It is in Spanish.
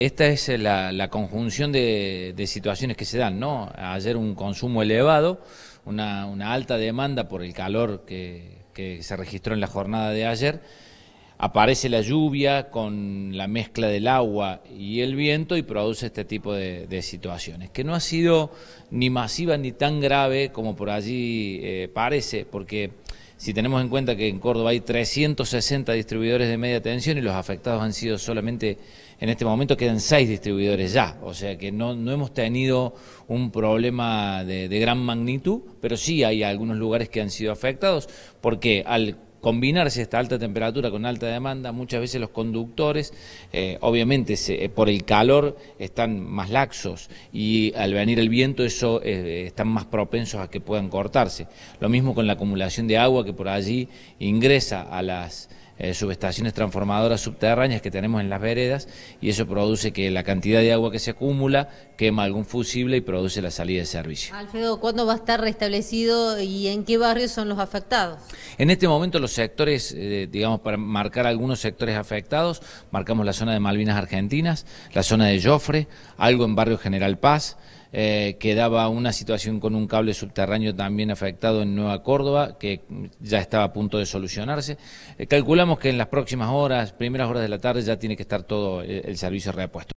Esta es la, conjunción de, situaciones que se dan, ¿no? Ayer un consumo elevado, una, alta demanda por el calor que, se registró en la jornada de ayer. Aparece la lluvia con la mezcla del agua y el viento y produce este tipo de, situaciones, que no ha sido ni masiva ni tan grave como por allí eh, parece, porque si tenemos en cuenta que en Córdoba hay 360 distribuidores de media tensión y los afectados han sido solamente, en este momento quedan seis distribuidores ya, o sea que no, no hemos tenido un problema de, de gran magnitud, pero sí hay algunos lugares que han sido afectados, porque al combinarse esta alta temperatura con alta demanda, muchas veces los conductores, eh, obviamente eh, por el calor, están más laxos y al venir el viento eso eh, están más propensos a que puedan cortarse. Lo mismo con la acumulación de agua que por allí ingresa a las eh, subestaciones transformadoras subterráneas que tenemos en las veredas y eso produce que la cantidad de agua que se acumula quema algún fusible y produce la salida de servicio. Alfredo, ¿cuándo va a estar restablecido y en qué barrios son los afectados? En este momento los sectores, eh, digamos, para marcar algunos sectores afectados, marcamos la zona de Malvinas Argentinas, la zona de Joffre, algo en Barrio General Paz, eh, quedaba una situación con un cable subterráneo también afectado en Nueva Córdoba, que ya estaba a punto de solucionarse. Eh, calculamos que en las próximas horas, primeras horas de la tarde, ya tiene que estar todo el, eh, el servicio repuesto.